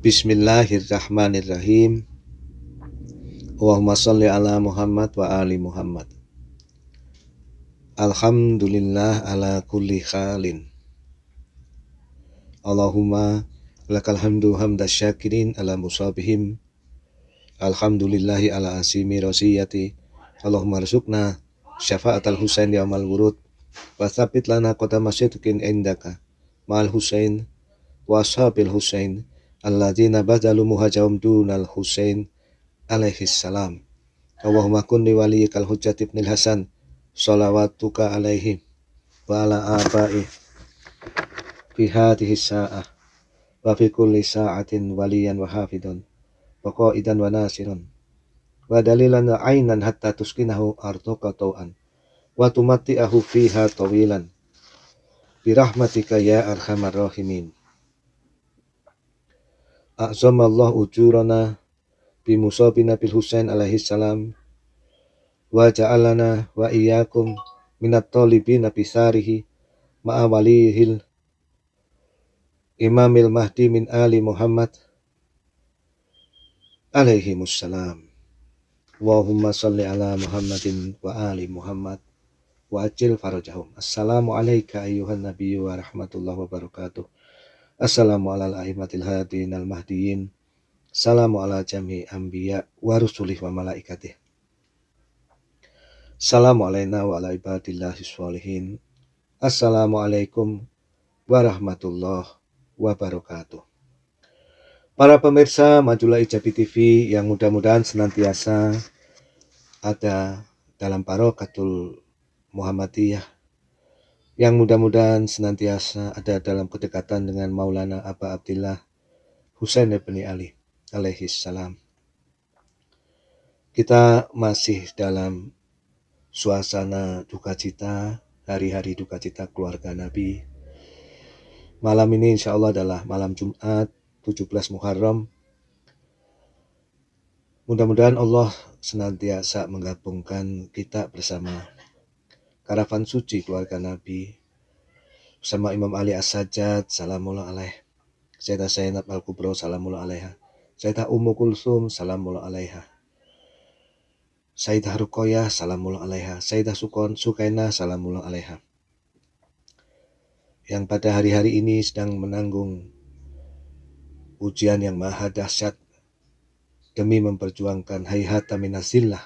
Bismillahirrahmanirrahim. Allahumma salli ala Muhammad wa ali Muhammad. Alhamdulillah ala kulli khalin. Allahumma lakal hamdu hamda syakirin ala musabihim. Alhamdulillahi ala asimi rasiyati. Allahumma rizukna syafa'at husain yaumal wurud. Wasabit lana kota masyidukin indaka. Ma'al Husain wa ashabil Husain alladzina badalu muhajahum dunal Husain alaihi salam. Allahumma kun li waliyikal hujjat ibnil Hasan salawatuka alaihi wa ala abai fi hadhihi sa'ah wa fi kulli sa'atin waliyan wa hafidun wa qaidan wa nasirun wa dalilan wa aynan hatta tuskinahu arduka tau'an wa tumatti'ahu fiha tawilan birahmatika ya arhamar rahimin a'zamallahu ujurana bimusabina bil Husain alaihi salam wa ja'alana wa iyyakum minat talibina bisarihi ma'a walihil Imamil Mahdi min Ali Muhammad alaihi salam. Allahumma salli ala Muhammadin wa ali Muhammad wa ajil farajahum. Assalamu alayka ayyuhan nabiyyu wa rahmatullahi wa barakatuh. Assalamu ala al ahimatil hadin al mahdiin Salamu ala jami ambiya wa rusulih wa malaikatih. Salamu alaina wa ala ibadillahi sholihin. Assalamualaikum warahmatullahi wabarakatuh. Para pemirsa Majulah Ijabi TV yang mudah-mudahan senantiasa ada dalam parokatul Muhammadiyah yang mudah-mudahan senantiasa ada dalam kedekatan dengan Maulana Aba Abdillah Husain bin Ali alaihi salam. Kita masih dalam suasana duka cita, hari-hari duka cita keluarga Nabi. Malam ini insya Allah adalah malam Jumat 17 Muharram. Mudah-mudahan Allah senantiasa menggabungkan kita bersama karavan suci keluarga Nabi bersama Imam Ali As-Sajjad salamullah alaih Sayyidah Zainab Al-Kubro salamullah alaiha Sayyidah Ummu Kulsum salamullah alaiha Sayyidah Rukoyah salamullah alaiha Sayyidah Sukon Sukaina salamullah alaiha yang pada hari-hari ini sedang menanggung ujian yang maha dahsyat demi memperjuangkan hayhata minazillah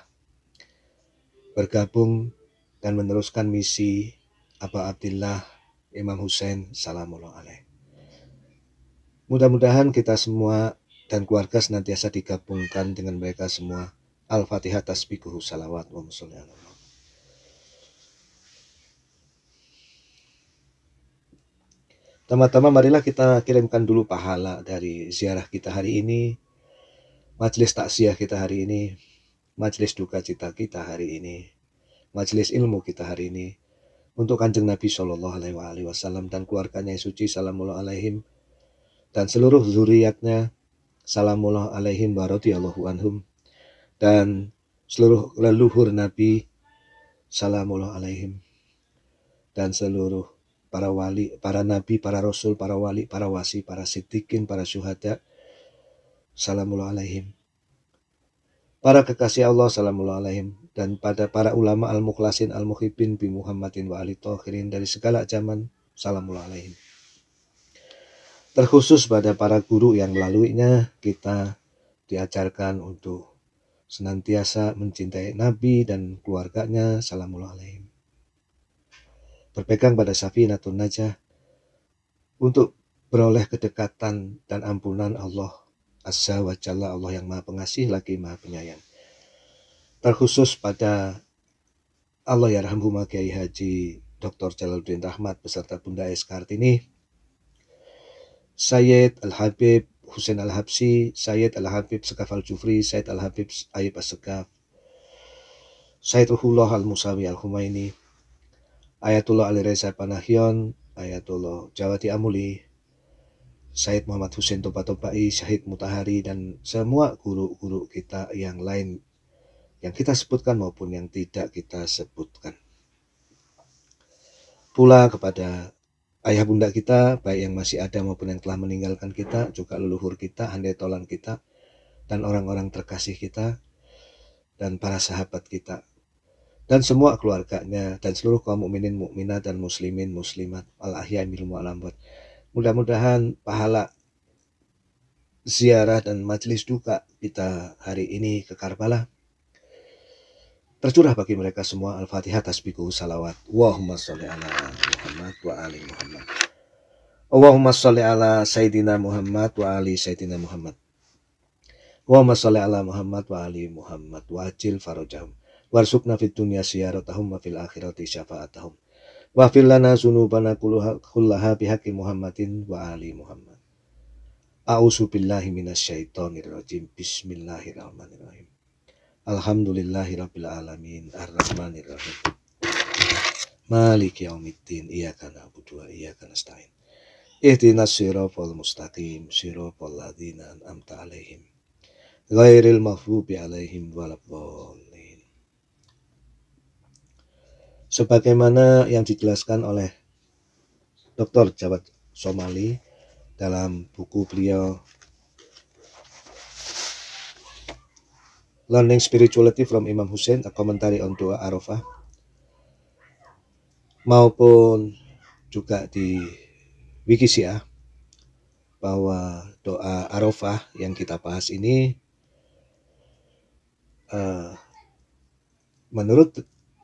bergabung dan meneruskan misi Aba Abdillah Imam Hussein salamullah alaih. Mudah-mudahan kita semua dan keluarga senantiasa digabungkan dengan mereka semua. Al-Fatihah tasbikuhu salawat wa musulia. teman tama marilah kita kirimkan dulu pahala dari ziarah kita hari ini, majelis takziah kita hari ini, majelis duka cita kita hari ini, majelis ilmu kita hari ini, untuk kanjeng Nabi Shallallahu Alaihi Wasallam dan keluarganya yang suci Salamullah Alaihim dan seluruh zuriatnya Salamullah Alaihim Barodiyallahu Anhum dan seluruh leluhur Nabi Salamullah Alaihim dan seluruh para wali, para nabi, para rasul, para wali, para wasi, para sitikin, para syuhada Salamullah Alaihim para kekasih Allah Salamullah Alaihim dan pada para ulama al-mukhlasin al muhibbin bi Muhammadin wa ali tohirin dari segala zaman salamul alaihim. Terkhusus pada para guru yang melaluinya kita diajarkan untuk senantiasa mencintai Nabi dan keluarganya salamul alaihim. Berpegang pada safi safinatun najah untuk beroleh kedekatan dan ampunan Allah Azza wa Jalla Allah yang Maha Pengasih lagi Maha Penyayang terkhusus pada Allah Yarhamhuma Kiai Haji Dr. Jalaluddin Rahmat beserta Bunda S. Kartini, Sayyid Al-Habib Husain Al-Habsi, Sayyid Al-Habib Sekaf Al-Jufri, Sayyid Al-Habib Ayub Assegaf sekaf Sayyid Ruhullah Al-Musawi Al-Humaini, Ayatullah Ali Reza Panahion, Ayatullah Jawati Amuli, Sayyid Muhammad Husain Toba Tobai, Syahid Mutahari, dan semua guru-guru kita yang lain yang kita sebutkan maupun yang tidak kita sebutkan. Pula kepada ayah bunda kita, baik yang masih ada maupun yang telah meninggalkan kita, juga leluhur kita, handai tolan kita, dan orang-orang terkasih kita, dan para sahabat kita, dan semua keluarganya dan seluruh kaum mukminin mukminat dan muslimin muslimat al ahya'i minhum Mudah-mudahan pahala ziarah dan majelis duka kita hari ini ke Karbala tercurah bagi mereka semua Al-Fatihah tasbihku salawat. Allahumma sholli ala Muhammad wa ali Muhammad. Allahumma sholli ala Sayyidina Muhammad wa ali Sayyidina Muhammad. Allahumma sholli ala Muhammad wa ali Muhammad wa ajil farajahum. Warsukna fid dunya siyaratahum wa fil akhirati syafa'atahum. Wa fil lana zunubana kullaha bihaqqi Muhammadin wa ali Muhammad. A'udzu billahi minasyaitonir rajim. Bismillahirrahmanirrahim. Alhamdulillahirrabbilalamin Ar-Rahmanirrahim Maliki yaumiddin Iyaka na'budu wa iyaka nasta'in. Ihdinas siratal mustaqim siratal ladzina amta 'alaihim ghairil mahfubi 'alaihim waladdallin. Sebagaimana yang dijelaskan oleh Dr. Jawad Somali dalam buku beliau Learning Spirituality from Imam Hussein, a commentary on Dua Arafah, maupun juga di Wiki ya bahwa doa Arafah yang kita bahas ini uh, menurut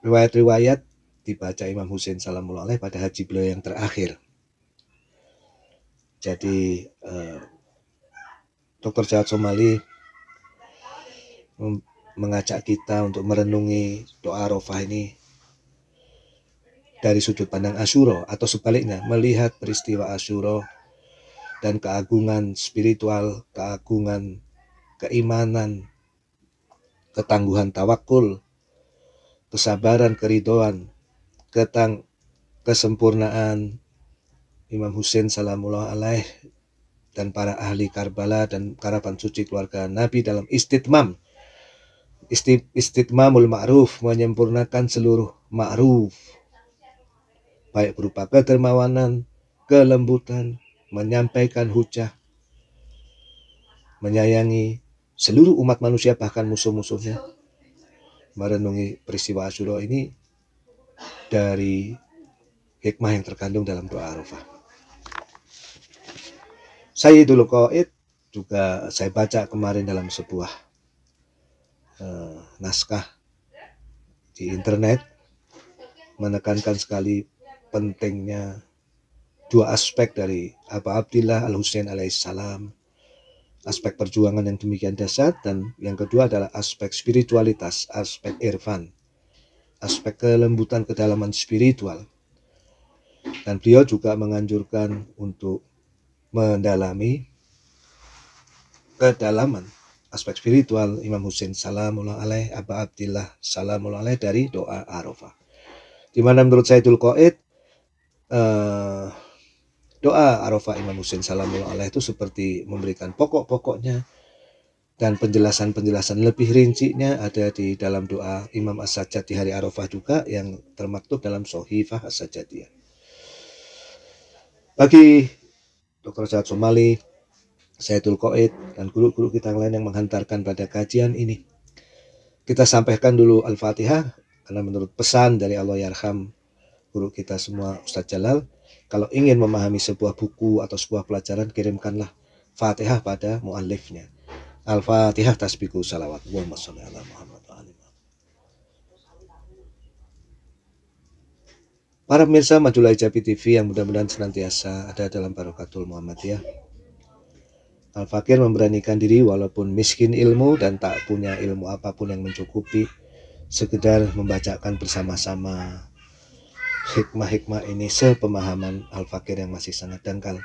riwayat-riwayat dibaca Imam Hussein Salamullah pada haji beliau yang terakhir. Jadi uh, eh, Dr. Jawad Somali mengajak kita untuk merenungi doa rofa ini dari sudut pandang Asyuro atau sebaliknya melihat peristiwa Asyuro dan keagungan spiritual, keagungan keimanan, ketangguhan tawakul, kesabaran keridoan, ketang kesempurnaan Imam Hussein salamullah alaih dan para ahli Karbala dan karapan suci keluarga Nabi dalam istitmam isti, istitmamul ma'ruf menyempurnakan seluruh ma'ruf baik berupa ketermawanan, kelembutan, menyampaikan hujah, menyayangi seluruh umat manusia bahkan musuh-musuhnya. Merenungi peristiwa Asyura ini dari hikmah yang terkandung dalam doa Saya dulu Qaid juga saya baca kemarin dalam sebuah uh, naskah di internet menekankan sekali pentingnya dua aspek dari apa Abdillah Al Husain alaihissalam aspek perjuangan yang demikian dasar dan yang kedua adalah aspek spiritualitas aspek irfan aspek kelembutan kedalaman spiritual dan beliau juga menganjurkan untuk mendalami kedalaman aspek spiritual Imam hussein salamullah alaih Aba Abdillah salamullah alaih dari doa Arafah di mana menurut Saidul Qaid eh, doa Arafah Imam hussein salamullah alaih itu seperti memberikan pokok-pokoknya dan penjelasan-penjelasan lebih rincinya ada di dalam doa Imam As-Sajjad di hari Arafah juga yang termaktub dalam Sohifah As-Sajjadiyah. Bagi Dr. Saad Somali, Saidul Koid dan guru-guru kita yang lain yang menghantarkan pada kajian ini. Kita sampaikan dulu Al-Fatihah karena menurut pesan dari Allah Yarham guru kita semua Ustaz Jalal, kalau ingin memahami sebuah buku atau sebuah pelajaran kirimkanlah Fatihah pada muallifnya. Al-Fatihah tasbiku salawat. Allahumma ala Muhammad wa ali Para pemirsa Majulah Ijabi TV yang mudah-mudahan senantiasa ada dalam barokatul Muhammadiyah Al-Fakir memberanikan diri walaupun miskin ilmu dan tak punya ilmu apapun yang mencukupi, sekedar membacakan bersama-sama hikmah-hikmah ini sepemahaman Al-Fakir yang masih sangat dangkal.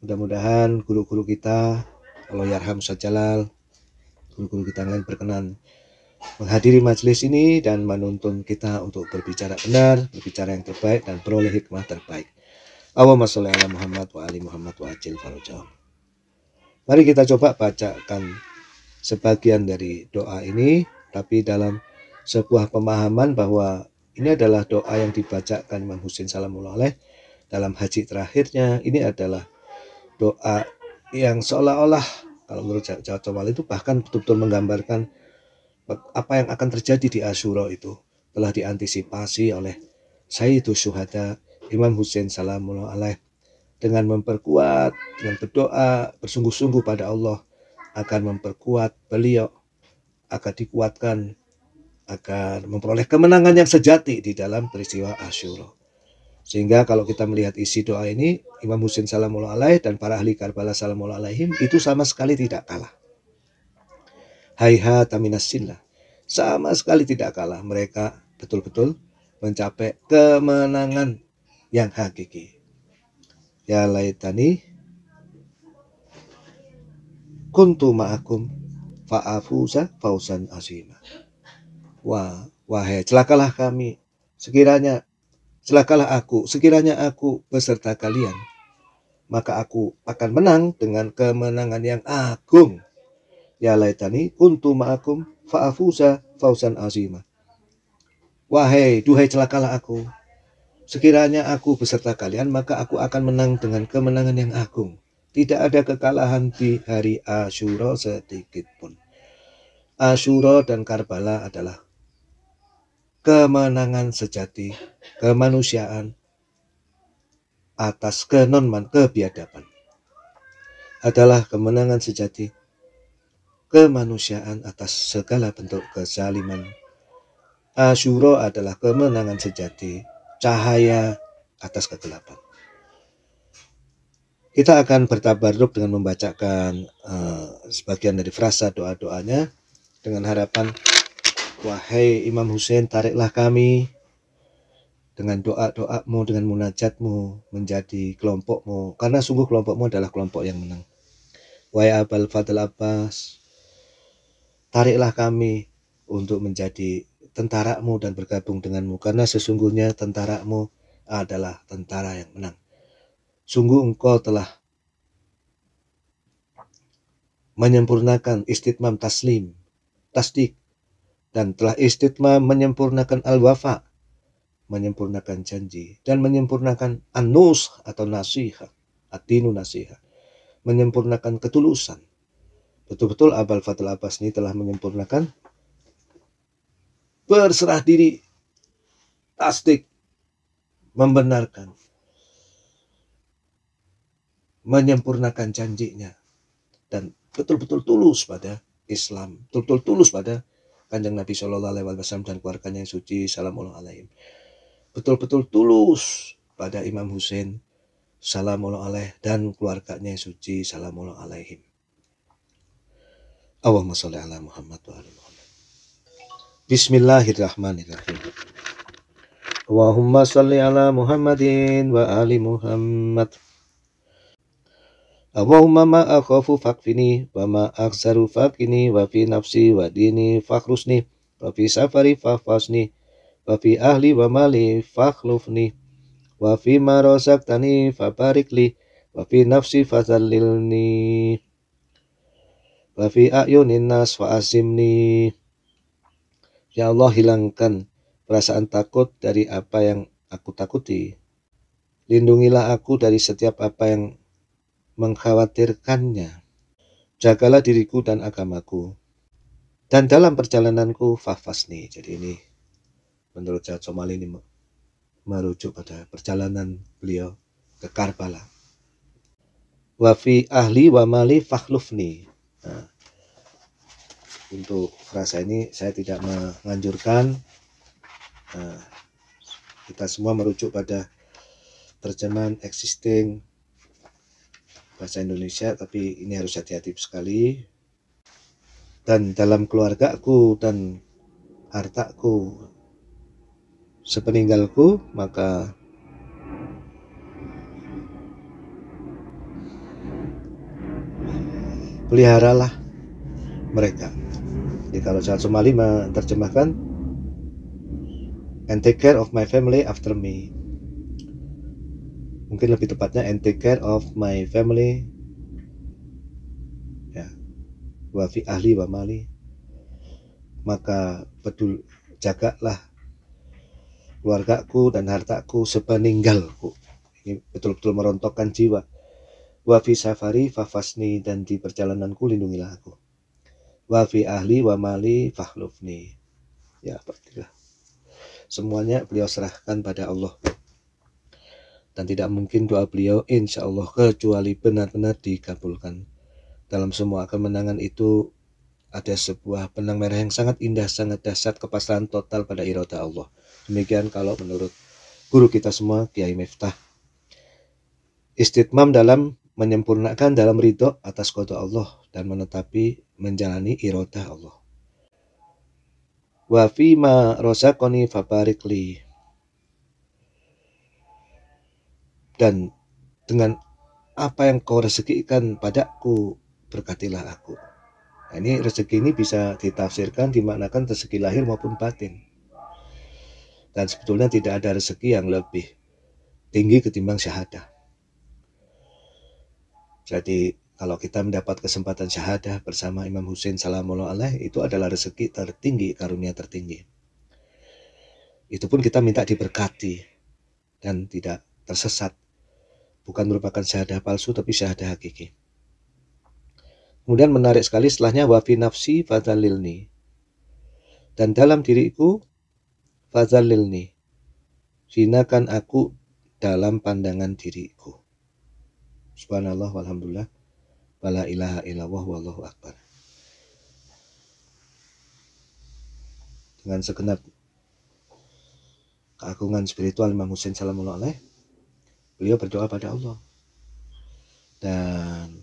Mudah-mudahan guru-guru kita, Allah Yarham Sajalal, guru-guru kita yang lain berkenan menghadiri majelis ini dan menuntun kita untuk berbicara benar, berbicara yang terbaik dan peroleh hikmah terbaik. Allahumma sholli ala Muhammad wa ali Muhammad wa ajil farajahum. Mari kita coba bacakan sebagian dari doa ini, tapi dalam sebuah pemahaman bahwa ini adalah doa yang dibacakan Imam Husin Salamullah oleh dalam haji terakhirnya. Ini adalah doa yang seolah-olah kalau menurut Jawa Tawal itu bahkan betul-betul menggambarkan apa yang akan terjadi di Asyura itu telah diantisipasi oleh Sayyidu Syuhada Imam Husin Salamullah Alaihi dengan memperkuat, dengan berdoa, bersungguh-sungguh pada Allah akan memperkuat beliau, akan dikuatkan, akan memperoleh kemenangan yang sejati di dalam peristiwa Ashura. Sehingga kalau kita melihat isi doa ini, Imam Husin Salamullah Alaih dan para ahli Karbala Salamullah Alaihim itu sama sekali tidak kalah. Haiha ha taminasinlah. Sama sekali tidak kalah. Mereka betul-betul mencapai kemenangan yang hakiki ya laitani kuntu ma'akum fa'afuza fausan azima. Wah, wahai celakalah kami. Sekiranya celakalah aku, sekiranya aku beserta kalian, maka aku akan menang dengan kemenangan yang agung. Ya laitani kuntu ma'akum fa'afuza fausan azima. Wahai, duhai celakalah aku. Sekiranya aku beserta kalian, maka aku akan menang dengan kemenangan yang agung. Tidak ada kekalahan di hari Ashura sedikit pun. Asyura dan Karbala adalah kemenangan sejati, kemanusiaan atas kenonman kebiadaban. Adalah kemenangan sejati, kemanusiaan atas segala bentuk kezaliman. Ashura adalah kemenangan sejati, cahaya atas kegelapan. Kita akan bertabaruk dengan membacakan uh, sebagian dari frasa doa-doanya dengan harapan wahai Imam Hussein tariklah kami dengan doa-doamu, dengan munajatmu menjadi kelompokmu. Karena sungguh kelompokmu adalah kelompok yang menang. Wahai Abul Fadl Abbas, tariklah kami untuk menjadi tentaramu dan bergabung denganmu karena sesungguhnya tentaramu adalah tentara yang menang. Sungguh engkau telah menyempurnakan istitmam taslim, tasdik, dan telah istitmam menyempurnakan al-wafa, menyempurnakan janji, dan menyempurnakan anus atau nasihat, atinu nasihat, menyempurnakan ketulusan. Betul-betul Abal Fatul Abbas ini telah menyempurnakan berserah diri tasdik membenarkan menyempurnakan janjinya dan betul-betul tulus pada Islam, betul-betul tulus pada Kanjeng Nabi Shallallahu Alaihi Wasallam dan keluarganya yang suci Salamullah alaihim. Betul-betul tulus pada Imam Hussein Salamullah alaih dan keluarganya yang suci Salamullah alaihim. Allahumma sholli ala Muhammad wa ala Bismillahirrahmanirrahim. Allahumma salli ala Muhammadin wa ali Muhammad. Allahumma ma akhafu fakfini wa ma akhzaru fakini wa fi nafsi wa dini fakhrusni wa fi safari fafasni wa fi ahli wa mali fakhlufni wa fi ma rasaktani fabarikli wa fi nafsi fazallilni wa fi ayunin nas fa Ya Allah hilangkan perasaan takut dari apa yang aku takuti. Lindungilah aku dari setiap apa yang mengkhawatirkannya. Jagalah diriku dan agamaku. Dan dalam perjalananku fafasni. Jadi ini menurut saya Somali ini merujuk pada perjalanan beliau ke Karbala. Wafi ahli wa mali fakhlufni. Nah, untuk frasa ini saya tidak menganjurkan nah, kita semua merujuk pada terjemahan existing bahasa Indonesia tapi ini harus hati-hati sekali dan dalam keluargaku dan hartaku sepeninggalku maka peliharalah mereka jadi kalau Somali menerjemahkan and take care of my family after me. Mungkin lebih tepatnya and take care of my family ya wa fi ahli wa mali maka betul jagalah keluargaku dan hartaku sepeninggalku ini betul-betul merontokkan jiwa wa fi safari fafasni dan di perjalananku lindungilah aku Wafi ahli wa mali fahlufni. Ya, pastilah. Semuanya beliau serahkan pada Allah. Dan tidak mungkin doa beliau insya Allah kecuali benar-benar dikabulkan. Dalam semua kemenangan itu ada sebuah benang merah yang sangat indah, sangat dahsyat kepasrahan total pada irada Allah. Demikian kalau menurut guru kita semua Kiai Miftah. Istitmam dalam menyempurnakan dalam ridho atas kota Allah dan menetapi menjalani irodah Allah. Wa fima rosakoni fabarikli. Dan dengan apa yang kau rezekikan padaku, berkatilah aku. Nah, ini rezeki ini bisa ditafsirkan, dimaknakan rezeki lahir maupun batin. Dan sebetulnya tidak ada rezeki yang lebih tinggi ketimbang syahadah. Jadi kalau kita mendapat kesempatan syahadah bersama Imam Hussein Salamullah alaih itu adalah rezeki tertinggi, karunia tertinggi. Itu pun kita minta diberkati dan tidak tersesat. Bukan merupakan syahadah palsu tapi syahadah hakiki. Kemudian menarik sekali setelahnya wafi nafsi fadalilni. Dan dalam diriku fadalilni. sinakan aku dalam pandangan diriku. Subhanallah walhamdulillah. Bala ilaha illallah wallahu akbar. Dengan segenap keagungan spiritual Imam Hussein Salamullah Alaihi, beliau berdoa pada Allah. Dan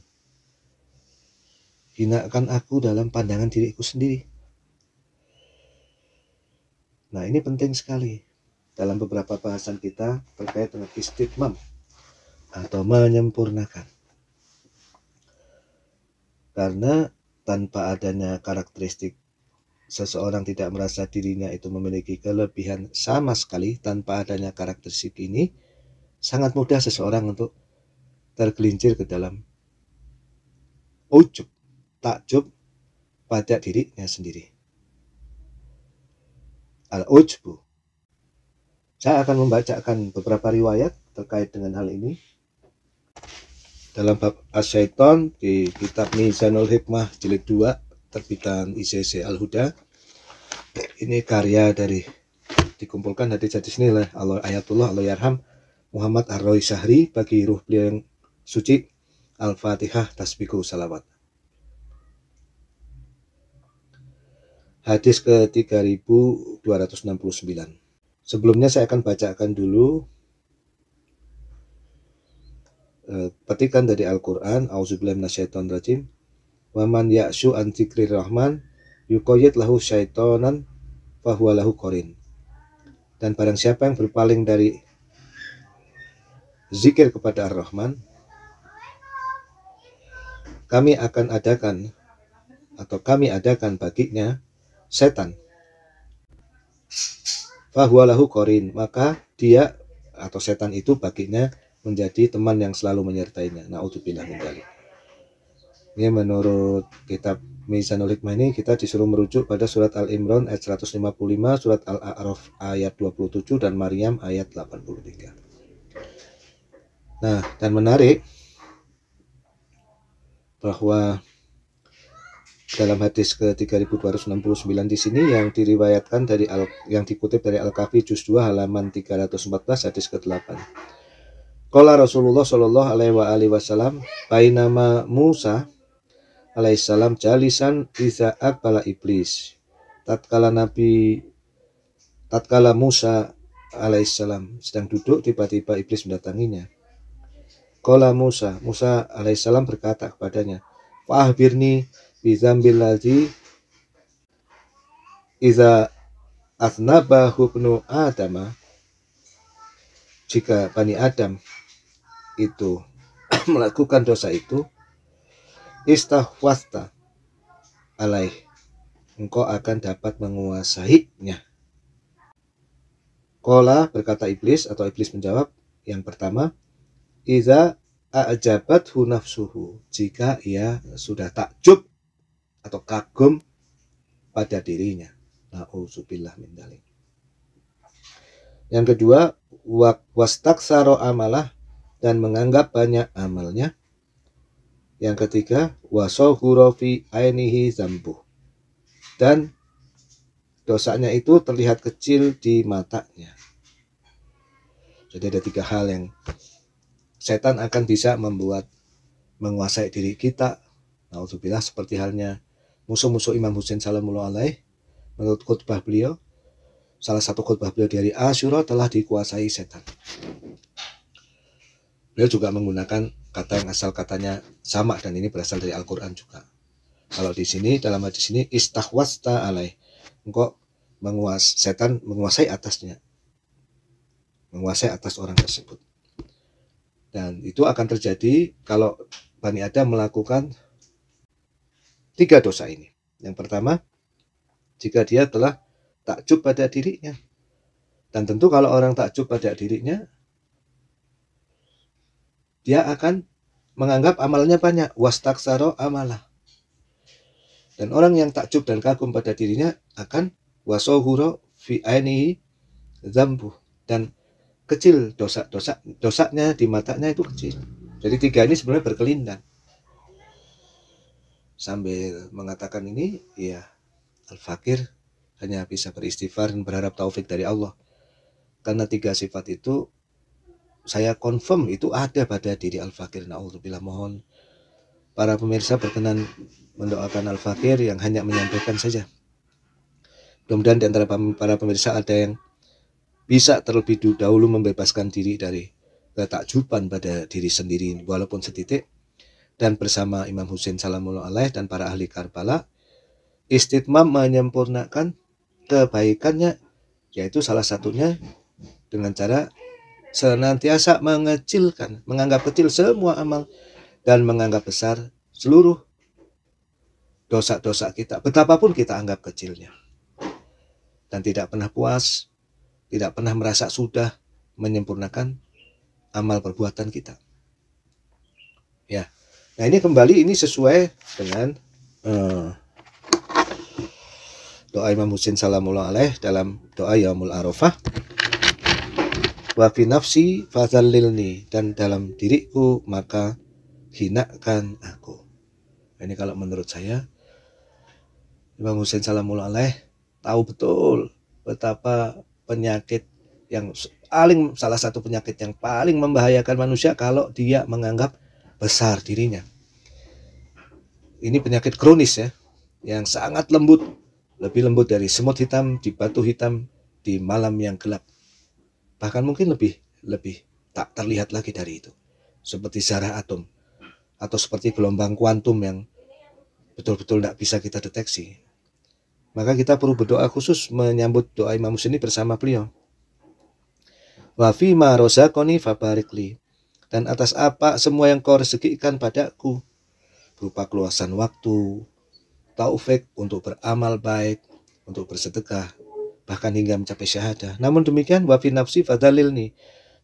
hinakan aku dalam pandangan diriku sendiri. Nah ini penting sekali dalam beberapa bahasan kita terkait dengan istigmam atau menyempurnakan. Karena tanpa adanya karakteristik seseorang tidak merasa dirinya itu memiliki kelebihan sama sekali tanpa adanya karakteristik ini sangat mudah seseorang untuk tergelincir ke dalam ujub takjub pada dirinya sendiri. Al-Ujbu. Saya akan membacakan beberapa riwayat terkait dengan hal ini dalam bab asyaiton di kitab Mizanul Hikmah jilid 2 terbitan ICC Al-Huda ini karya dari dikumpulkan hadis-hadis ini oleh Allah Ayatullah Allah Yarham Muhammad Ar-Roi Sahri bagi ruh beliau yang suci Al-Fatihah tasbihku Salawat Hadis ke 3269 Sebelumnya saya akan bacakan dulu Eh, petikan dari Al-Qur'an auzubillahi rajim, waman ya'syu an rahman Yukoyit lahu syaitonan fahuwa lahu korin dan barang siapa yang berpaling dari zikir kepada Ar-Rahman kami akan adakan atau kami adakan baginya setan fahuwa lahu korin maka dia atau setan itu baginya menjadi teman yang selalu menyertainya. Nah, untuk min dzalik. Ini menurut kitab Mizanul Hikmah ini kita disuruh merujuk pada surat Al-Imran ayat 155, surat Al-A'raf ayat 27 dan Maryam ayat 83. Nah, dan menarik bahwa dalam hadis ke 3269 di sini yang diriwayatkan dari al, yang dikutip dari Al-Kafi juz 2 halaman 314 hadis ke-8 Kala Rasulullah Shallallahu Alaihi Wasallam nama Musa Alaihissalam jalisan iza akbala iblis. Tatkala Nabi tatkala Musa Alaihissalam sedang duduk tiba-tiba iblis mendatanginya. Kala Musa Musa Alaihissalam berkata kepadanya, Fahbirni bizambil ladzi iza aznabahu hubnu Adama jika Bani Adam itu melakukan dosa itu istahwasta alaih engkau akan dapat menguasainya Kola berkata iblis atau iblis menjawab yang pertama Iza a'jabat hunafsuhu jika ia sudah takjub atau kagum pada dirinya. Nauzubillah min dalik. Yang kedua, wastaksaro amalah dan menganggap banyak amalnya. Yang ketiga, wasohurofi ainihi zambu. Dan dosanya itu terlihat kecil di matanya. Jadi ada tiga hal yang setan akan bisa membuat menguasai diri kita. Nauzubillah seperti halnya musuh-musuh Imam Husain salamullah alaih menurut khutbah beliau salah satu khutbah beliau dari Asyura telah dikuasai setan. Beliau juga menggunakan kata yang asal katanya sama dan ini berasal dari Al-Qur'an juga. Kalau di sini dalam hadis ini istahwasta alaih. Engkau menguas setan menguasai atasnya. Menguasai atas orang tersebut. Dan itu akan terjadi kalau Bani Adam melakukan tiga dosa ini. Yang pertama, jika dia telah takjub pada dirinya. Dan tentu kalau orang takjub pada dirinya, dia akan menganggap amalnya banyak wastaksaro amalah dan orang yang takjub dan kagum pada dirinya akan wasohuro fi ainihi zambu dan kecil dosa dosa dosanya di matanya itu kecil jadi tiga ini sebenarnya berkelindan sambil mengatakan ini ya al fakir hanya bisa beristighfar dan berharap taufik dari Allah karena tiga sifat itu saya confirm itu ada pada diri Al-Fakir. Na'udzubillah mohon para pemirsa berkenan mendoakan Al-Fakir yang hanya menyampaikan saja. Mudah-mudahan di antara para pemirsa ada yang bisa terlebih dahulu membebaskan diri dari ketakjuban pada diri sendiri walaupun setitik dan bersama Imam Husain Salamullah Alaih dan para ahli Karbala istitmam menyempurnakan kebaikannya yaitu salah satunya dengan cara senantiasa mengecilkan, menganggap kecil semua amal dan menganggap besar seluruh dosa-dosa kita, betapapun kita anggap kecilnya. Dan tidak pernah puas, tidak pernah merasa sudah menyempurnakan amal perbuatan kita. Ya. Nah, ini kembali ini sesuai dengan uh, doa Imam Husin salamullah alaih dalam doa Yaumul Arafah wafi nafsi fazalilni dan dalam diriku maka hinakan aku. Ini kalau menurut saya Imam Hussein Salamul Alaih tahu betul betapa penyakit yang paling salah satu penyakit yang paling membahayakan manusia kalau dia menganggap besar dirinya. Ini penyakit kronis ya yang sangat lembut, lebih lembut dari semut hitam di batu hitam di malam yang gelap bahkan mungkin lebih lebih tak terlihat lagi dari itu seperti zarah atom atau seperti gelombang kuantum yang betul-betul tidak bisa kita deteksi maka kita perlu berdoa khusus menyambut doa Imam Husaini bersama beliau wa fi ma fabarikli dan atas apa semua yang kau rezekikan padaku berupa keluasan waktu taufik untuk beramal baik untuk bersedekah bahkan hingga mencapai syahadah. Namun demikian wafi nafsi fadalil nih.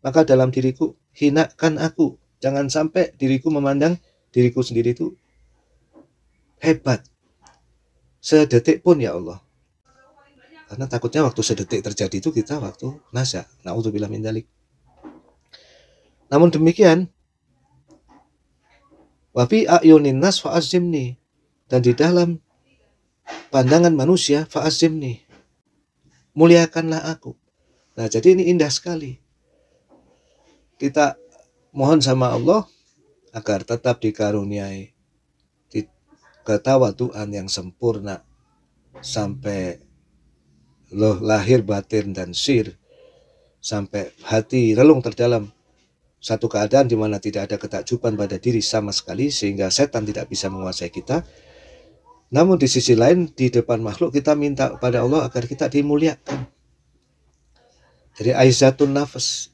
Maka dalam diriku hinakan aku. Jangan sampai diriku memandang diriku sendiri itu hebat. Sedetik pun ya Allah. Karena takutnya waktu sedetik terjadi itu kita waktu nasya. Nauzubillah min dalik. Namun demikian, wafi ayunin nas nih, Dan di dalam pandangan manusia nih muliakanlah aku. Nah, jadi ini indah sekali. Kita mohon sama Allah agar tetap dikaruniai di Tuhan yang sempurna sampai loh lahir batin dan sir sampai hati relung terdalam satu keadaan di mana tidak ada ketakjuban pada diri sama sekali sehingga setan tidak bisa menguasai kita namun di sisi lain di depan makhluk kita minta kepada Allah agar kita dimuliakan. Jadi aizatun nafas.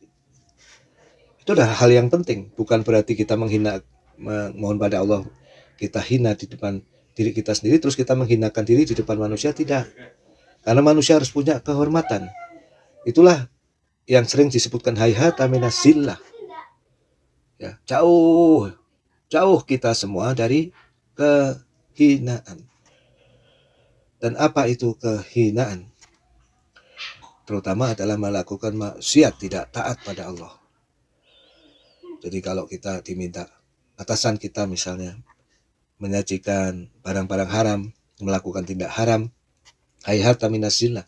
Itu adalah hal yang penting, bukan berarti kita menghina mohon pada Allah kita hina di depan diri kita sendiri terus kita menghinakan diri di depan manusia tidak. Karena manusia harus punya kehormatan. Itulah yang sering disebutkan hayhata minasillah. Ya, jauh jauh kita semua dari ke kehinaan. Dan apa itu kehinaan? Terutama adalah melakukan maksiat, tidak taat pada Allah. Jadi kalau kita diminta atasan kita misalnya menyajikan barang-barang haram, melakukan tindak haram, hai harta minasina.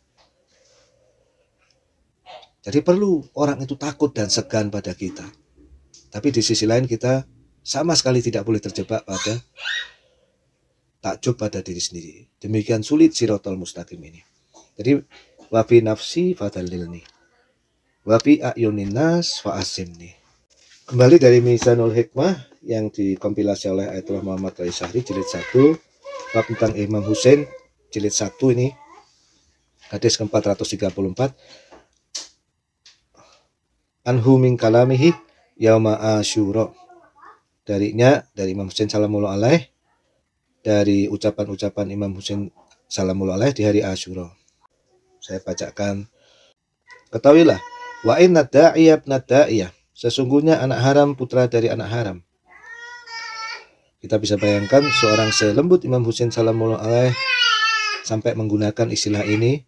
Jadi perlu orang itu takut dan segan pada kita. Tapi di sisi lain kita sama sekali tidak boleh terjebak pada takjub pada diri sendiri. Demikian sulit sirotol mustaqim ini. Jadi wafi nafsi fadalilni. Wafi ayunin nas fa'asimni. Kembali dari Mizanul Hikmah yang dikompilasi oleh Ayatullah Muhammad Rai Sahri jilid 1 bab tentang Imam Hussein jilid 1 ini hadis ke-434 Anhu min kalamihi yauma asyuro. darinya dari Imam Hussein salamullah alaih dari ucapan-ucapan Imam Husain salamullah alaih di hari Ashura. Saya bacakan. Ketahuilah, wa inna da'iyah da'iyah. Sesungguhnya anak haram putra dari anak haram. Kita bisa bayangkan seorang selembut Imam Husain salamullah alaih sampai menggunakan istilah ini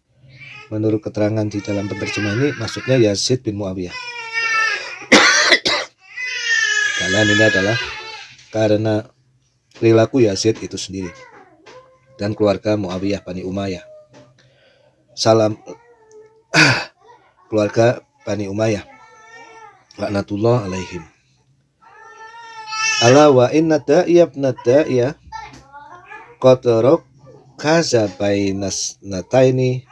menurut keterangan di dalam penerjemah ini maksudnya Yazid bin Muawiyah. Kalian ini adalah karena perilaku Yazid itu sendiri dan keluarga Muawiyah Bani Umayyah. Salam keluarga Bani Umayyah. Laknatullah alaihim. Ala wa inna da'iya ibn da'iya kaza bainas nataini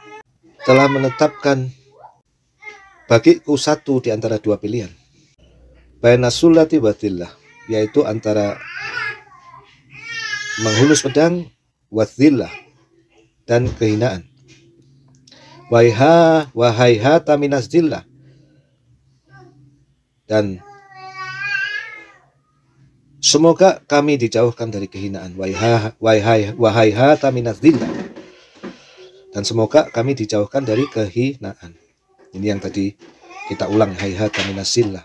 telah menetapkan bagiku satu di antara dua pilihan. Bainas sulati batillah, yaitu antara menghulus pedang wadzillah dan kehinaan. Waiha wahai hata minazdillah dan semoga kami dijauhkan dari kehinaan waiha wahai wahai hata minazdillah dan semoga kami dijauhkan dari kehinaan. Ini yang tadi kita ulang haiha kami minazdillah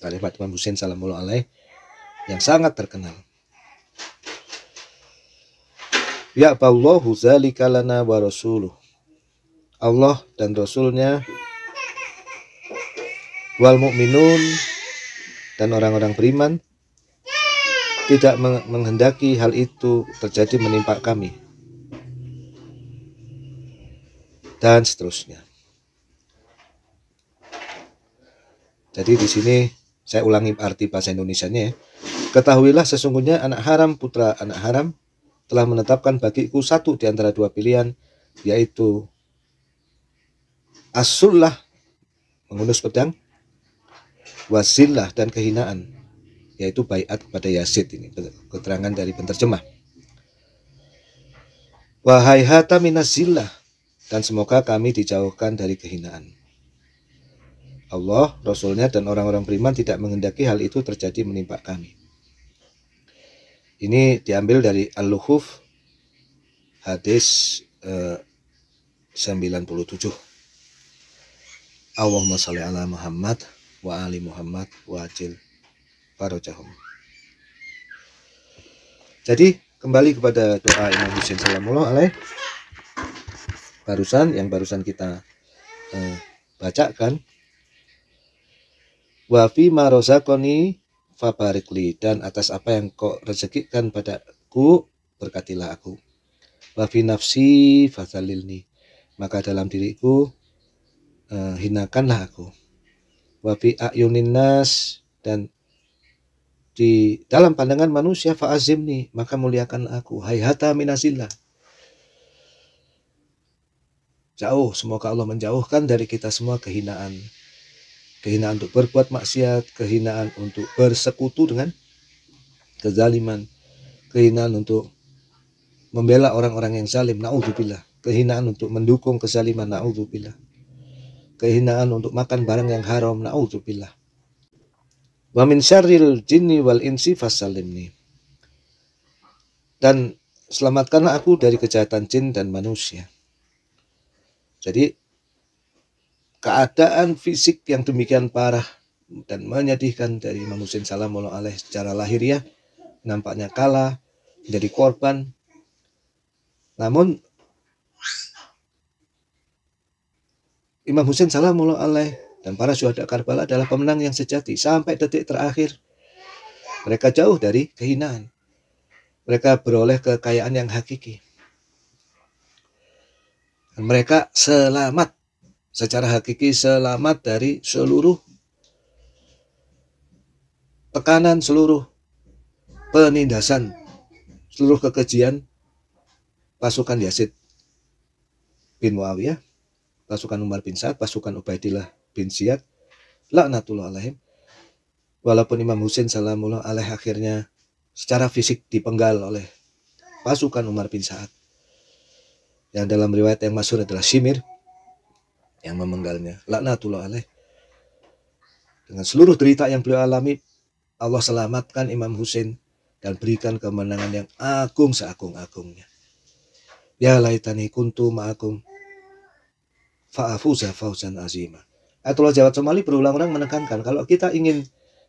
Kalimat Imam Husain salamullah alaih yang sangat terkenal. Ya Allahu zalikalana wa rasuluh. Allah dan Rasulnya wal mukminun dan orang-orang beriman tidak menghendaki hal itu terjadi menimpa kami dan seterusnya. Jadi di sini saya ulangi arti bahasa Indonesianya ya. Ketahuilah sesungguhnya anak haram putra anak haram telah menetapkan bagiku satu di antara dua pilihan, yaitu asullah mengunus pedang, wasillah dan kehinaan, yaitu bayat kepada Yazid ini keterangan dari penterjemah. Wahai hata minazillah dan semoga kami dijauhkan dari kehinaan. Allah, Rasulnya, dan orang-orang beriman tidak menghendaki hal itu terjadi menimpa kami. Ini diambil dari Al-Luhuf hadis eh, 97. Allahumma salli ala Muhammad wa ali Muhammad wa ajil barokahum. Jadi kembali kepada doa Imam Husain salamullah alaih barusan yang barusan kita eh, bacakan wa fi ma fabarikli dan atas apa yang kau rezekikan padaku berkatilah aku wafi nafsi fasalilni maka dalam diriku uh, hinakanlah aku wafi ayunin nas dan di dalam pandangan manusia faazimni maka muliakan aku hata minazillah jauh semoga Allah menjauhkan dari kita semua kehinaan kehinaan untuk berbuat maksiat, kehinaan untuk bersekutu dengan kezaliman, kehinaan untuk membela orang-orang yang zalim, naudzubillah, kehinaan untuk mendukung kezaliman, naudzubillah, kehinaan untuk makan barang yang haram, naudzubillah. Wa min syarril jinni wal insi fasalimni. Dan selamatkanlah aku dari kejahatan jin dan manusia. Jadi keadaan fisik yang demikian parah dan menyedihkan dari Imam Hussein Salam alaih secara lahiriah ya, nampaknya kalah menjadi korban namun Imam Hussein Salam alaih dan para syuhada Karbala adalah pemenang yang sejati sampai detik terakhir mereka jauh dari kehinaan mereka beroleh kekayaan yang hakiki dan mereka selamat secara hakiki selamat dari seluruh tekanan, seluruh penindasan, seluruh kekejian pasukan Yazid bin Muawiyah, pasukan Umar bin Sa'ad, pasukan Ubaidillah bin Ziyad, laknatullah alaihim. Walaupun Imam Husain salamullah alaih akhirnya secara fisik dipenggal oleh pasukan Umar bin Sa'ad. Yang dalam riwayat yang masyhur adalah Simir, yang memenggalnya. Laknatullah alaih. Dengan seluruh derita yang beliau alami, Allah selamatkan Imam Hussein dan berikan kemenangan yang agung seagung-agungnya. Ya laitani kuntu ma'akum fa'afuza fauzan azima. Ayatullah Jawad Somali berulang-ulang menekankan kalau kita ingin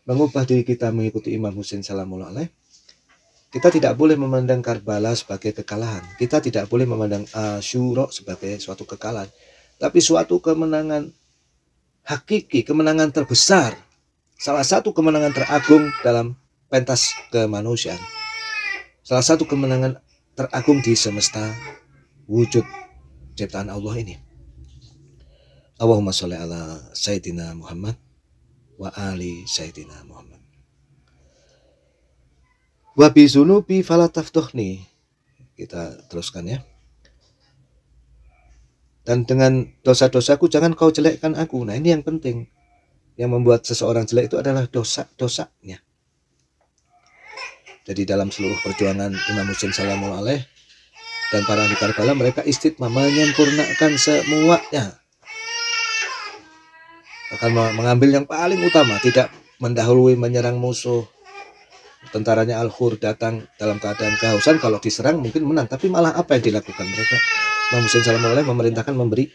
mengubah diri kita mengikuti Imam Hussein salamullah alaih, kita tidak boleh memandang Karbala sebagai kekalahan. Kita tidak boleh memandang Asyura sebagai suatu kekalahan tapi suatu kemenangan hakiki, kemenangan terbesar, salah satu kemenangan teragung dalam pentas kemanusiaan. Salah satu kemenangan teragung di semesta wujud ciptaan Allah ini. Allahumma sholli ala Sayyidina Muhammad wa ali Sayyidina Muhammad. Wa bi zunubi falataftuhni. Kita teruskan ya dan dengan dosa-dosaku jangan kau jelekkan aku. Nah, ini yang penting. Yang membuat seseorang jelek itu adalah dosa-dosanya. Jadi dalam seluruh perjuangan Imam Muslim Salamul Aleh dan para ahli Karbala mereka istiqmah menyempurnakan semuanya. Akan mengambil yang paling utama, tidak mendahului menyerang musuh. Tentaranya Al-Khur datang dalam keadaan kehausan, kalau diserang mungkin menang, tapi malah apa yang dilakukan mereka? Imam Hussein Allah memerintahkan memberi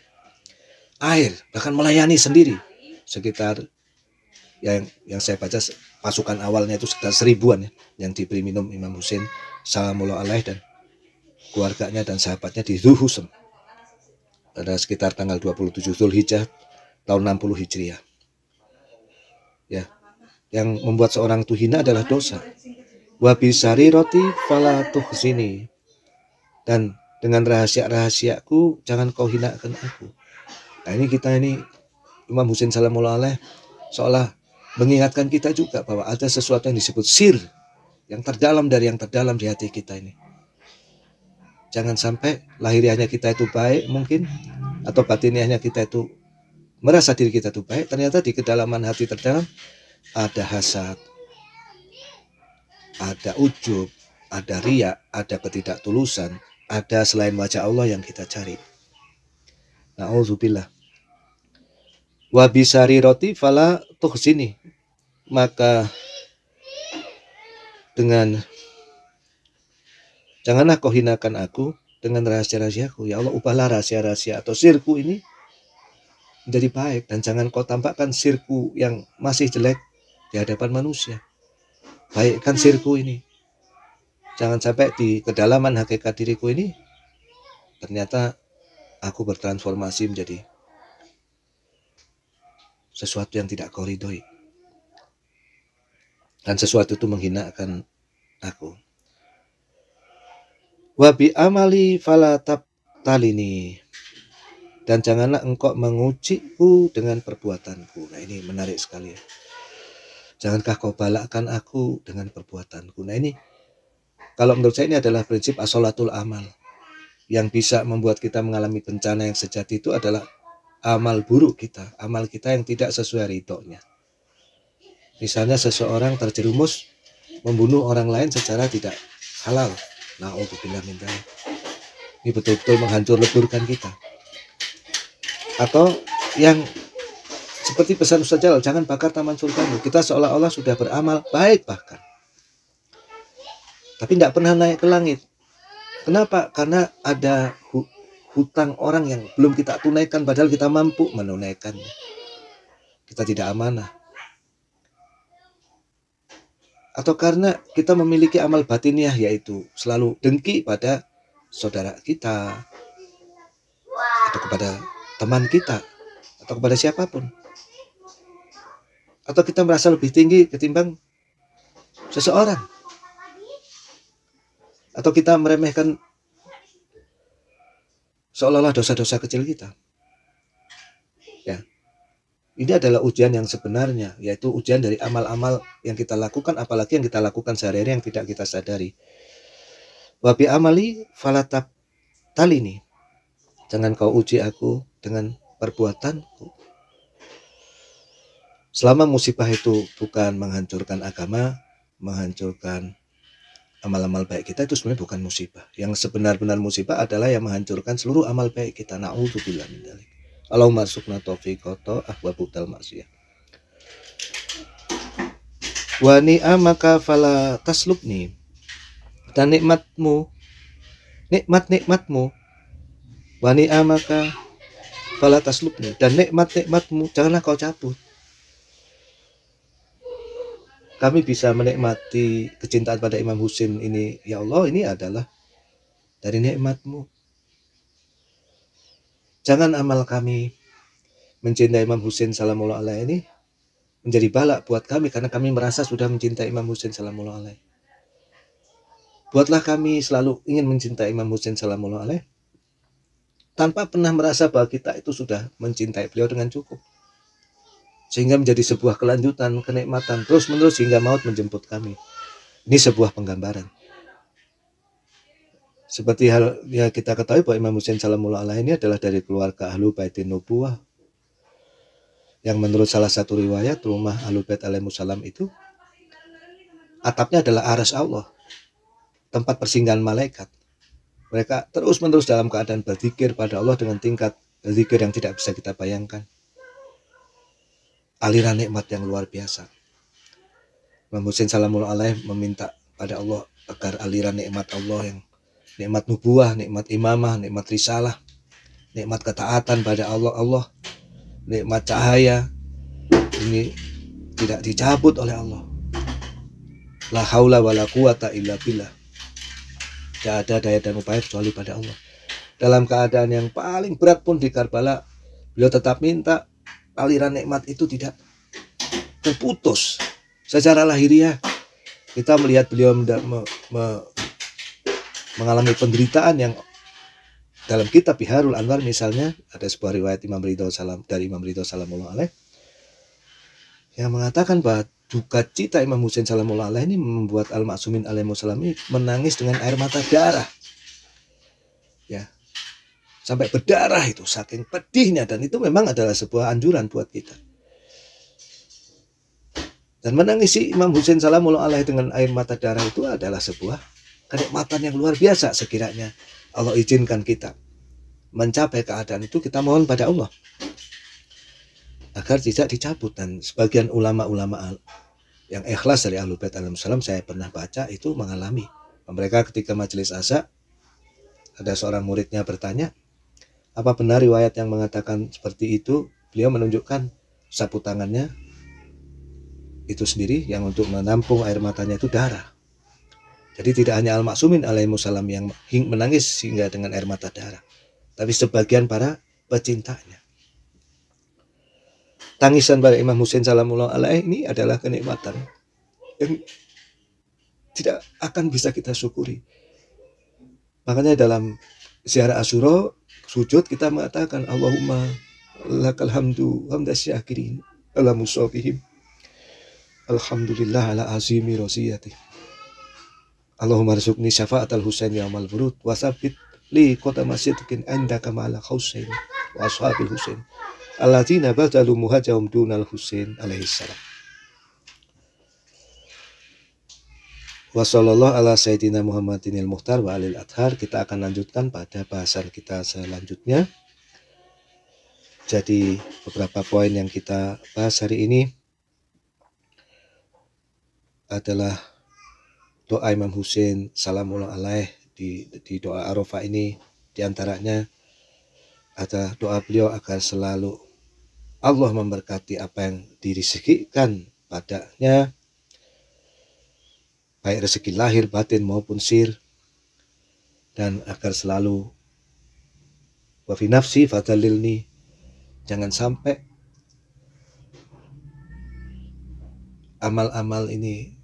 air bahkan melayani sendiri sekitar ya, yang yang saya baca pasukan awalnya itu sekitar seribuan ya yang diberi minum Imam Hussein Salamullah alaih dan keluarganya dan sahabatnya di Zuhusem pada sekitar tanggal 27 Zulhijjah tahun 60 Hijriah ya yang membuat seorang tuhina adalah dosa wabisari roti falatuh sini dan dengan rahasia-rahasiaku jangan kau hinakan aku. Nah ini kita ini Imam Husain Salamullah Alaih seolah mengingatkan kita juga bahwa ada sesuatu yang disebut sir yang terdalam dari yang terdalam di hati kita ini. Jangan sampai lahiriahnya kita itu baik mungkin atau batiniahnya kita itu merasa diri kita itu baik ternyata di kedalaman hati terdalam ada hasad, ada ujub, ada riak, ada ketidaktulusan, ada selain wajah Allah yang kita cari. Nauzubillah. Wa bisari roti fala tuhzini. Maka dengan janganlah kau hinakan aku dengan rahasia-rahasiaku. Ya Allah, ubahlah rahasia-rahasia atau sirku ini menjadi baik dan jangan kau tampakkan sirku yang masih jelek di hadapan manusia. Baikkan sirku ini. Jangan sampai di kedalaman hakikat diriku ini ternyata aku bertransformasi menjadi sesuatu yang tidak koridoi Dan sesuatu itu menghinakan aku. Wabi amali falatap talini. Dan janganlah engkau mengujiku dengan perbuatanku. Nah ini menarik sekali ya. Jangankah kau balakkan aku dengan perbuatanku. Nah ini kalau menurut saya ini adalah prinsip asolatul amal. Yang bisa membuat kita mengalami bencana yang sejati itu adalah amal buruk kita, amal kita yang tidak sesuai ridhonya. Misalnya seseorang terjerumus membunuh orang lain secara tidak halal. Nah, untuk bila minta ini betul-betul menghancur leburkan kita. Atau yang seperti pesan Ustaz Jalal, jangan bakar taman surga. Kita seolah-olah sudah beramal baik bahkan tapi tidak pernah naik ke langit. Kenapa? Karena ada hutang orang yang belum kita tunaikan padahal kita mampu menunaikannya. Kita tidak amanah. Atau karena kita memiliki amal batiniah yaitu selalu dengki pada saudara kita atau kepada teman kita atau kepada siapapun. Atau kita merasa lebih tinggi ketimbang seseorang atau kita meremehkan seolah-olah dosa-dosa kecil kita. Ya. Ini adalah ujian yang sebenarnya, yaitu ujian dari amal-amal yang kita lakukan, apalagi yang kita lakukan sehari-hari yang tidak kita sadari. Wabi amali falatab talini. Jangan kau uji aku dengan perbuatanku. Selama musibah itu bukan menghancurkan agama, menghancurkan amal-amal baik kita itu sebenarnya bukan musibah. Yang sebenar-benar musibah adalah yang menghancurkan seluruh amal baik kita. Na'udzubillah min dzalik. Allahumma masukna taufiqata ahbabu budal maksiyah. Wa ni'amaka fala taslubni. Dan nikmatmu nikmat-nikmatmu wa ni'amaka fala taslubni dan nikmat-nikmatmu janganlah kau cabut kami bisa menikmati kecintaan pada Imam Husin ini ya Allah ini adalah dari nikmatmu jangan amal kami mencintai Imam Husin salamullah alaih ini menjadi balak buat kami karena kami merasa sudah mencintai Imam Husin salamullah alaih. buatlah kami selalu ingin mencintai Imam Husin salamullah alaih tanpa pernah merasa bahwa kita itu sudah mencintai beliau dengan cukup sehingga menjadi sebuah kelanjutan kenikmatan terus-menerus hingga maut menjemput kami. Ini sebuah penggambaran. Seperti hal yang kita ketahui bahwa Imam Hussein Salamullah Alaihi ini adalah dari keluarga Ahlu Baitin Nubuah yang menurut salah satu riwayat rumah Ahlu Bait Salam itu atapnya adalah aras Allah tempat persinggahan malaikat mereka terus menerus dalam keadaan berzikir pada Allah dengan tingkat berzikir yang tidak bisa kita bayangkan aliran nikmat yang luar biasa. Imam Husin Salamullah Alaih meminta pada Allah agar aliran nikmat Allah yang nikmat nubuah, nikmat imamah, nikmat risalah, nikmat ketaatan pada Allah Allah, nikmat cahaya ini tidak dicabut oleh Allah. La haula wala quwata illa billah. Tidak ada daya dan upaya kecuali pada Allah. Dalam keadaan yang paling berat pun di Karbala, beliau tetap minta aliran nikmat itu tidak terputus secara lahiriah kita melihat beliau me, me, mengalami penderitaan yang dalam kitab Biharul Anwar misalnya ada sebuah riwayat Imam Ridho Salam dari Imam Ridho Salamullah Alaih yang mengatakan bahwa duka cita Imam Husain Salamullah Alaih ini membuat Al Maksumin Alaihi menangis dengan air mata darah ya sampai berdarah itu saking pedihnya dan itu memang adalah sebuah anjuran buat kita. Dan menangisi Imam Husain Salamullah Alaih dengan air mata darah itu adalah sebuah kenikmatan yang luar biasa sekiranya Allah izinkan kita mencapai keadaan itu kita mohon pada Allah agar tidak dicabut dan sebagian ulama-ulama yang ikhlas dari Ahlul Bait Salam saya pernah baca itu mengalami mereka ketika majelis asa ada seorang muridnya bertanya apa benar riwayat yang mengatakan seperti itu? Beliau menunjukkan sapu tangannya itu sendiri yang untuk menampung air matanya itu darah. Jadi tidak hanya Al-Maksumin alaihi salam yang menangis sehingga dengan air mata darah, tapi sebagian para pecintanya. Tangisan para Imam Husain salamullah alaihi ini adalah kenikmatan yang tidak akan bisa kita syukuri. Makanya dalam ziarah asyura sujud kita mengatakan Allahumma lakal hamdu hamda syakirin ala musafihim Alhamdulillah ala azimi rosiyati Allahumma rizukni syafa'at al-husain ya amal burud wasabit li kota masjidkin anda kama ala wa ashabil husain alatina badalu muhajahum dunal husain alaihissalam Wassalamualaikum ala Sayyidina Muhammadinil Muhtar wa Alil Kita akan lanjutkan pada bahasan kita selanjutnya. Jadi beberapa poin yang kita bahas hari ini adalah doa Imam Husin salamullah alaih di, di doa Arafah ini diantaranya ada doa beliau agar selalu Allah memberkati apa yang dirizkikan padanya baik rezeki lahir, batin maupun sir dan agar selalu wafinafsi nafsi fadalilni jangan sampai amal-amal ini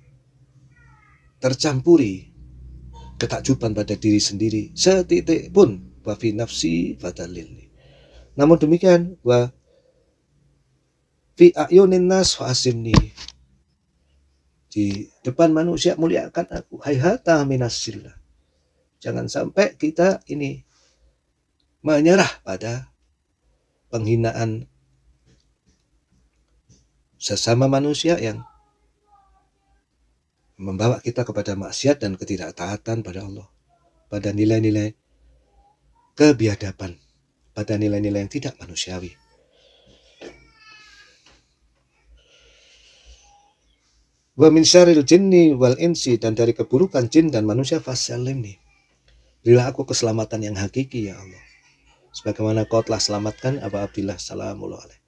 tercampuri ketakjuban pada diri sendiri setitik pun wafinafsi nafsi fadalilni namun demikian wa fi ayunin nas faasimni asimni di depan manusia muliakan aku. Hayhata minasillah. Jangan sampai kita ini menyerah pada penghinaan sesama manusia yang membawa kita kepada maksiat dan ketidaktaatan pada Allah, pada nilai-nilai kebiadaban, pada nilai-nilai yang tidak manusiawi. Wa min syaril jinni wal insi dan dari keburukan jin dan manusia fasalimni. Berilah aku keselamatan yang hakiki ya Allah. Sebagaimana kau telah selamatkan Abu Abdillah salamullah alaih.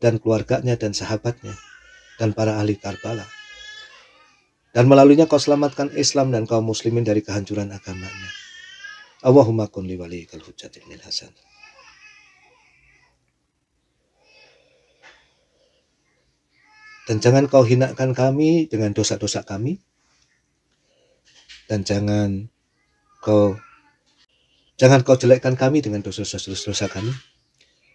Dan keluarganya dan sahabatnya dan para ahli Karbala. Dan melaluinya kau selamatkan Islam dan kaum muslimin dari kehancuran agamanya. Allahumma kun liwali hujjatil hasan. Dan jangan kau hinakan kami dengan dosa-dosa kami. Dan jangan kau jangan kau jelekkan kami dengan dosa-dosa kami.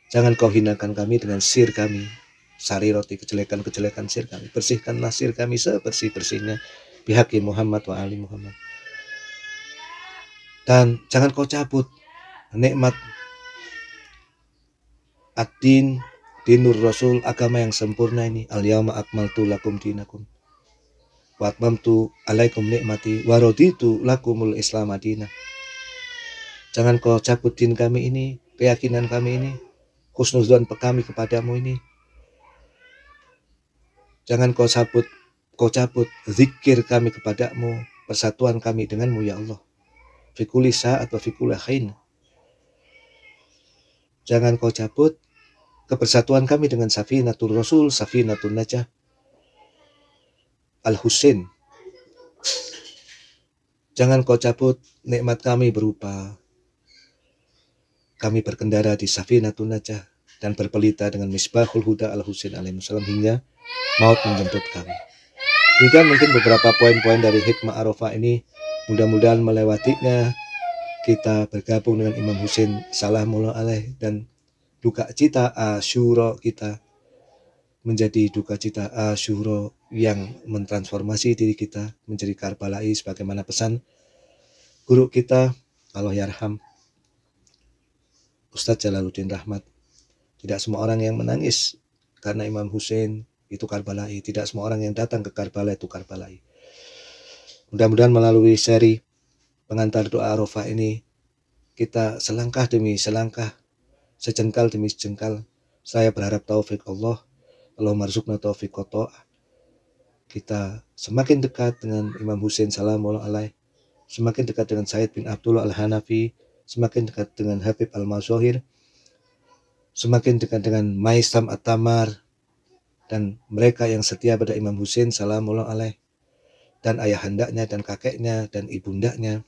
Jangan kau hinakan kami dengan sir kami. Sari roti kejelekan-kejelekan sir kami. Bersihkanlah sir kami sebersih-bersihnya. Bihaki Muhammad wa Ali Muhammad. Dan jangan kau cabut nikmat ad-din dinur rasul agama yang sempurna ini al yauma akmaltu lakum dinakum wa atmamtu alaikum nikmati wa raditu lakumul islam adina jangan kau cabut din kami ini keyakinan kami ini khusnuzon kami kepadamu ini jangan kau cabut kau cabut zikir kami kepadamu persatuan kami denganmu ya Allah Fikulisa atau Fikulahain. jangan kau cabut kebersatuan kami dengan Safinatul Rasul, Safi'natul Najah, Al-Husin. Jangan kau cabut nikmat kami berupa kami berkendara di Safi'natul Najah dan berpelita dengan Misbahul Huda Al-Husin alaihissalam hingga maut menjemput kami. Demikian mungkin beberapa poin-poin dari hikmah Arafah ini mudah-mudahan melewatinya kita bergabung dengan Imam Husin Salamullah alaih dan duka cita asyuro kita menjadi duka cita asyuro yang mentransformasi diri kita menjadi karbalai sebagaimana pesan guru kita Allah Yarham Ustadz Jalaluddin Rahmat tidak semua orang yang menangis karena Imam Hussein itu Karbalai tidak semua orang yang datang ke Karbala itu Karbalai mudah-mudahan melalui seri pengantar doa Arafah ini kita selangkah demi selangkah sejengkal demi sejengkal. Saya berharap taufik Allah. Allah marzukna taufik kotoa. Kita semakin dekat dengan Imam Hussein Salam alaih. Semakin dekat dengan Said bin Abdullah al-Hanafi. Semakin dekat dengan Habib al-Mazohir. Semakin dekat dengan Maisam At-Tamar. Dan mereka yang setia pada Imam Hussein Salam alaih. Dan ayahandanya dan kakeknya dan ibundaknya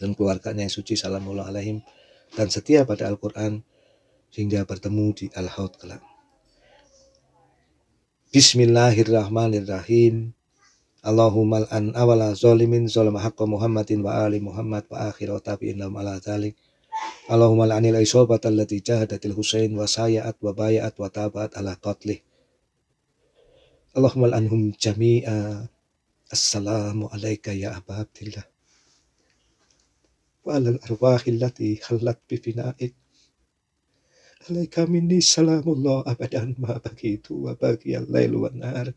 Dan keluarganya yang suci Salam alaihim dan setia pada Al-Quran hingga bertemu di al haut kelak. Bismillahirrahmanirrahim. Allahumma an awala zalimin zalama haqqa Muhammadin wa ali Muhammad wa akhir tabi'in lam ala dhalik. Allahumma anil isobat allati jahadatil Husain wa sayat wa bayat wa tabat ala qatlih. Allahumma anhum jami'a. Assalamu alayka ya Aba Abdillah. وعلى الأرواح التي خلت بفنائك عليك مني سلام الله أبدا ما بقيت وبقي الليل والنهار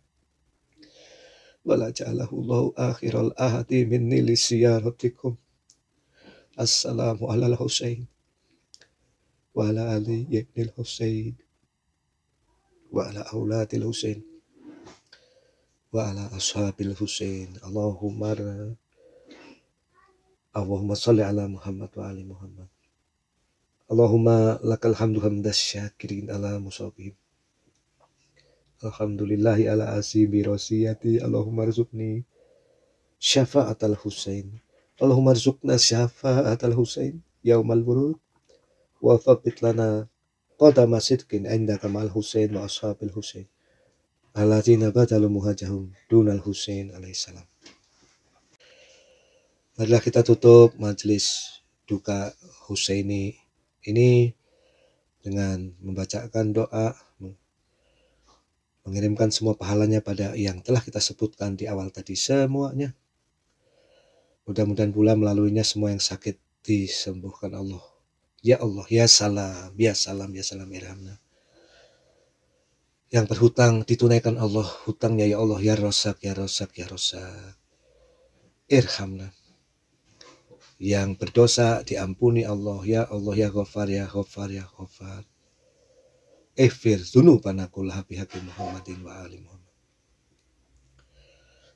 ولا جعله الله آخر الأهد مني لزيارتكم السلام على الحسين وعلى علي بن الحسين وعلى أولاد الحسين وعلى أصحاب الحسين اللهم Allahumma salli ala Muhammad wa ali Muhammad. Allahumma lakal hamdu hamdas syakirin ala musabihim. Alhamdulillahi ala asibi rosiyati. Allahumma rizukni syafa'at al-Husain. Allahumma rizukna syafa'at al-Husain. Yaumal buruk. Wa faqit lana qadama masidkin indaka kamal Husain wa ashabil Husain. Alatina badalu muhajahum dunal Husain alaihissalam marilah kita tutup majelis duka Husaini ini dengan membacakan doa mengirimkan semua pahalanya pada yang telah kita sebutkan di awal tadi semuanya mudah-mudahan pula melaluinya semua yang sakit disembuhkan Allah ya Allah ya salam ya salam ya salam irhamna ya yang berhutang ditunaikan Allah hutangnya ya Allah ya rosak ya rosak ya rosak irhamna yang berdosa diampuni Allah ya Allah ya ghafar ya ghafar ya Ghaffar ya Ifir dzunubanakul hati Muhammadin wa ali Muhammad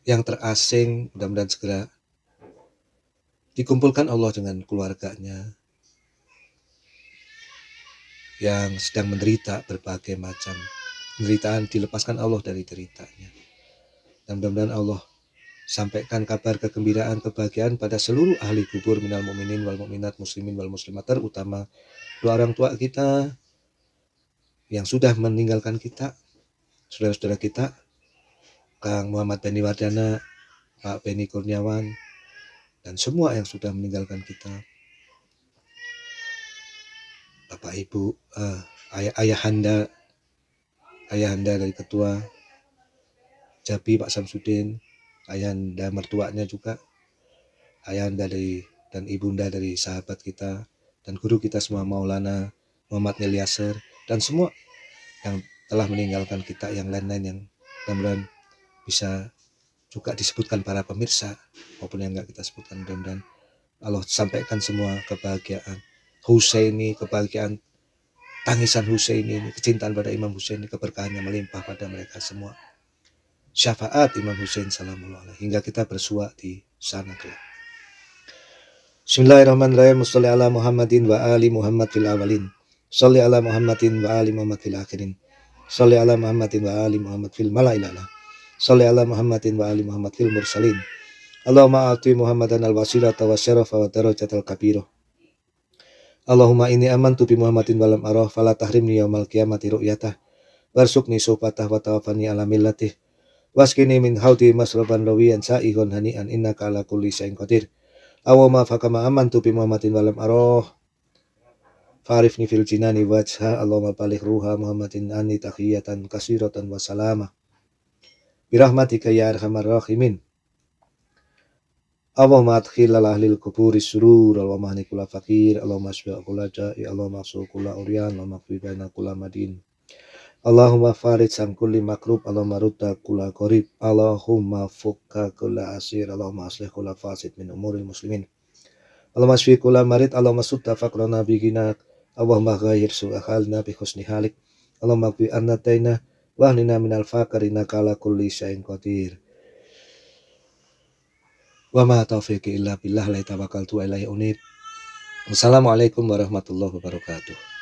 yang terasing mudah-mudahan segera dikumpulkan Allah dengan keluarganya yang sedang menderita berbagai macam penderitaan dilepaskan Allah dari deritanya dan mudah-mudahan Allah Sampaikan kabar kegembiraan kebahagiaan pada seluruh ahli kubur minal mu'minin wal mu'minat muslimin wal muslimat terutama dua orang tua kita yang sudah meninggalkan kita, saudara-saudara kita, Kang Muhammad Beni Wardana, Pak Beni Kurniawan, dan semua yang sudah meninggalkan kita. Bapak Ibu, uh, eh, ayah ayahanda ayahanda dari ketua Jabi Pak Samsudin ayahanda mertuanya juga, ayahanda dari dan ibunda dari sahabat kita dan guru kita semua Maulana Muhammad Neliaser dan semua yang telah meninggalkan kita yang lain-lain yang mudah-mudahan bisa juga disebutkan para pemirsa maupun yang enggak kita sebutkan dan dan Allah sampaikan semua kebahagiaan Husaini kebahagiaan tangisan Husaini ini kecintaan pada Imam Husaini keberkahannya melimpah pada mereka semua syafaat Imam Hussein salamullah alaihi hingga kita bersua di sana kelak. Bismillahirrahmanirrahim. Salli ala Muhammadin wa ali Muhammad fil awalin. Salli ala Muhammadin wa ali Muhammad fil akhirin. Salli ala Muhammadin wa ali Muhammad fil malailala. Salli ala Muhammadin wa ali Muhammad fil mursalin. Allahumma ati Muhammadan al-wasilata wa syarafa wa al kabirah. Allahumma ini aman bi Muhammadin walam arah fala tahrimni yaumal qiyamati ru'yatah. Warsukni sufatah wa tawafani ala millatih waskini min hauti masraban rawiyan hani an innaka kuli sa syai'in kotir. Awo ma fakama amantu bi Muhammadin walam aroh ni fil jinani wajha ma balik ruha Muhammadin ani takhiyatan kasiratan wa salama Birahmatika ya arhamar rahimin Allahumma adkhil al ahlil kuburi surur allah hni kula fakir Allah asbi'a kula ja'i ya allah ma kula urian Allah ma baina kula madin Allahumma farid an kulli makrub Allahumma kula korib Allahumma fukka kula asir Allahumma aslih kula fasid min umuril muslimin Allahumma shfi kula marid Allahumma fakrona biginak Allahumma ghayir su'a halna bi husni halik Allahumma wah annataina wahnina minal fakarina kala kulli syain qadir Wa ma taufiqi illa billah la tawakaltu ilahi unib Wassalamualaikum warahmatullahi wabarakatuh